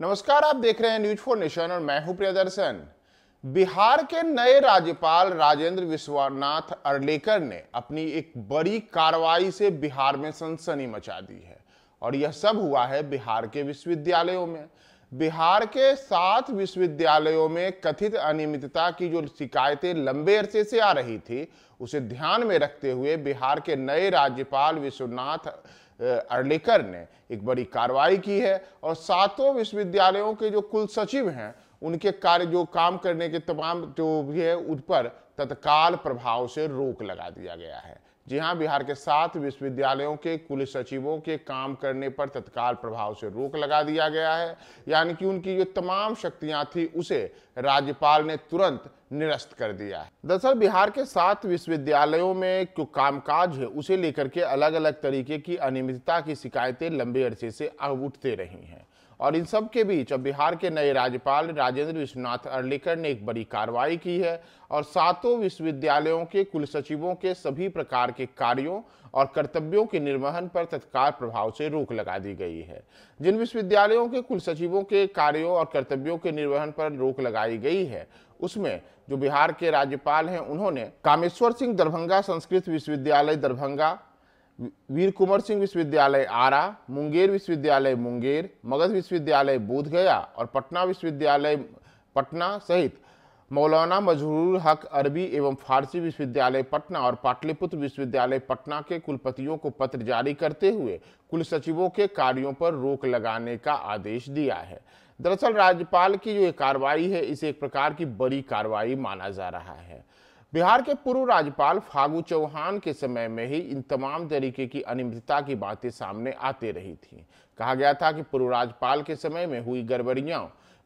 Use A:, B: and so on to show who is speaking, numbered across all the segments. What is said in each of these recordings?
A: नमस्कार आप देख रहे हैं न्यूज फोर नेशन और मैं हूं प्रियदर्शन बिहार के नए राज्यपाल राजेंद्र विश्वनाथ अर्लेकर ने अपनी एक बड़ी कार्रवाई से बिहार में सनसनी मचा दी है और यह सब हुआ है बिहार के विश्वविद्यालयों में बिहार के सात विश्वविद्यालयों में कथित अनियमितता की जो शिकायतें लंबे अरसे से आ रही थी उसे ध्यान में रखते हुए बिहार के नए राज्यपाल विश्वनाथ अर्लेकर ने एक बड़ी कार्रवाई की है और सातों विश्वविद्यालयों के जो कुल सचिव हैं उनके कार्य जो काम करने के तमाम जो भी है उन पर तत्काल प्रभाव से रोक लगा दिया गया है जी हाँ बिहार के सात विश्वविद्यालयों के कुल सचिवों के काम करने पर तत्काल प्रभाव से रोक लगा दिया गया है यानी कि उनकी जो तमाम शक्तियां थी उसे राज्यपाल ने तुरंत निरस्त कर दिया है दरअसल बिहार के सात विश्वविद्यालयों में जो कामकाज है उसे लेकर के अलग अलग तरीके की अनियमितता की शिकायतें लंबे अरसे से उठते रही हैं और इन सब के बीच अब बिहार के नए राज्यपाल राजेंद्र विश्वनाथ अर्लिकर ने एक बड़ी कार्रवाई की है और सातों विश्वविद्यालयों के कुल सचिवों के सभी प्रकार के कार्यों और कर्तव्यों के निर्वहन पर तत्काल प्रभाव से रोक लगा दी गई है जिन विश्वविद्यालयों के कुल सचिवों के कार्यों और कर्तव्यों के निर्वहन पर रोक लगाई गई है उसमें जो बिहार के राज्यपाल हैं उन्होंने कामेश्वर सिंह दरभंगा संस्कृत विश्वविद्यालय दरभंगा वीर कुंवर सिंह विश्वविद्यालय आरा मुंगेर विश्वविद्यालय मुंगेर मगध विश्वविद्यालय बोधगया और पटना विश्वविद्यालय पटना सहित मौलाना मजहरूल हक अरबी एवं फारसी विश्वविद्यालय पटना और पाटलिपुत्र विश्वविद्यालय पटना के कुलपतियों को पत्र जारी करते हुए कुल सचिवों के कार्यों पर रोक लगाने का आदेश दिया है दरअसल राज्यपाल की जो ये कार्रवाई है इसे एक प्रकार की बड़ी कार्रवाई माना जा रहा है बिहार के पूर्व राज्यपाल फागू चौहान के समय में ही इन तमाम तरीके की अनियमितता की बातें सामने आते रही थी कहा गया था कि पूर्व राज्यपाल के समय में हुई गड़बड़ियाँ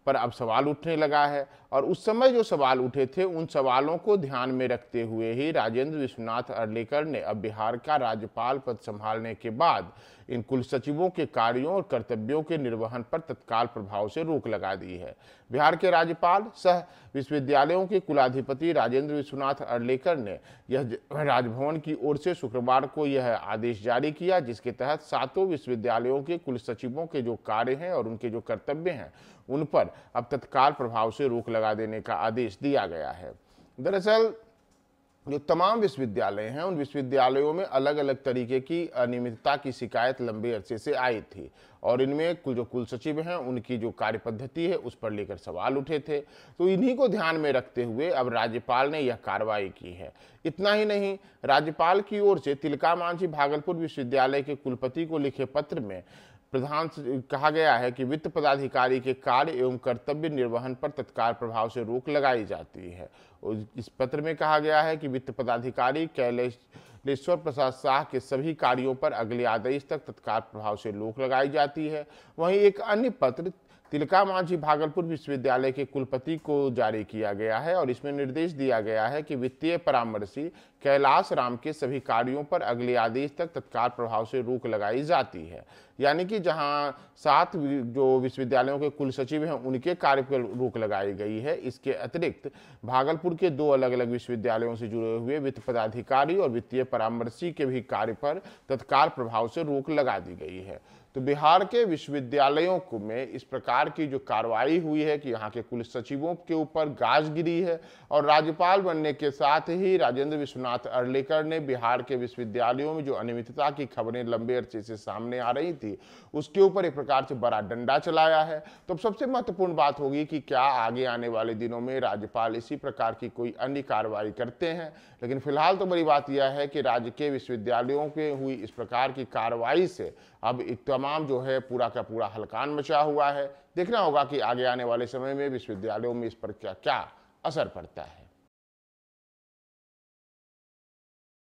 A: पर अब सवाल उठने लगा है और उस समय जो सवाल उठे थे उन सवालों को ध्यान में रखते हुए ही राजेंद्र विश्वनाथ अर्लेकर ने अब बिहार का राज्यपाल पद संभालने के बाद इन कुल सचिवों के कार्यों और कर्तव्यों के निर्वहन पर तत्काल प्रभाव से रोक लगा दी है बिहार के राज्यपाल सह विश्वविद्यालयों के कुलाधिपति राजेंद्र विश्वनाथ अर्लेकर ने यह राजभवन की ओर से शुक्रवार को यह आदेश जारी किया जिसके तहत सातों विश्वविद्यालयों के कुल सचिवों के जो कार्य हैं और उनके जो कर्तव्य हैं उन पर अब तत्काल प्रभाव से रोक लगा लगा देने का आदेश दिया गया है दरअसल जो तमाम विश्वविद्यालय हैं उन विश्वविद्यालयों में अलग अलग तरीके की अनियमितता की शिकायत लंबे अरसे से आई थी और इनमें कुल जो कुल सचिव हैं उनकी जो कार्य पद्धति है उस पर लेकर सवाल उठे थे तो इन्हीं को ध्यान में रखते हुए अब राज्यपाल ने यह कार्रवाई की है इतना ही नहीं राज्यपाल की ओर से तिलका मांझी भागलपुर विश्वविद्यालय के कुलपति को लिखे पत्र में प्रधान कहा गया है कि वित्त पदाधिकारी के कार्य एवं कर्तव्य निर्वहन पर तत्काल प्रभाव से रोक लगाई जाती है इस पत्र में कहा गया है कि वित्त पदाधिकारी कैलेश लेश्वर प्रसाद शाह के सभी कार्यों पर अगले आदेश तक तत्काल प्रभाव से रोक लगाई जाती है वहीं एक अन्य पत्र तिलका मांझी भागलपुर विश्वविद्यालय के कुलपति को जारी किया गया है और इसमें निर्देश दिया गया है कि वित्तीय परामर्शी कैलाश राम के सभी कार्यों पर अगले आदेश तक तत्काल प्रभाव से रोक लगाई जाती है यानी कि जहां सात जो विश्वविद्यालयों के कुल सचिव हैं उनके कार्य पर रोक लगाई गई है इसके अतिरिक्त भागलपुर के दो अलग अलग विश्वविद्यालयों से जुड़े हुए वित्त पदाधिकारी और वित्तीय परामर्शी के भी कार्य पर तत्काल प्रभाव से रोक लगा दी गई है तो बिहार के विश्वविद्यालयों को में इस प्रकार की जो कार्रवाई हुई है कि यहाँ के कुल सचिवों के ऊपर गाज गिरी है और राज्यपाल बनने के साथ ही राजेंद्र विश्वनाथ अर्लेकर ने बिहार के विश्वविद्यालयों में जो अनियमितता की खबरें लंबे अरसे से सामने आ रही थी थी उसके ऊपर एक प्रकार से बड़ा डंडा चलाया है तो सबसे महत्वपूर्ण बात होगी कि क्या आगे आने वाले दिनों में राज्यपाल इसी प्रकार की कोई अन्य कार्रवाई करते हैं लेकिन फिलहाल तो बड़ी बात यह है कि राज्य के विश्वविद्यालयों पे हुई इस प्रकार की कार्रवाई से अब तमाम जो है पूरा का पूरा हलकान मचा हुआ है देखना होगा कि आगे आने वाले समय में विश्वविद्यालयों में इस पर क्या क्या असर पड़ता है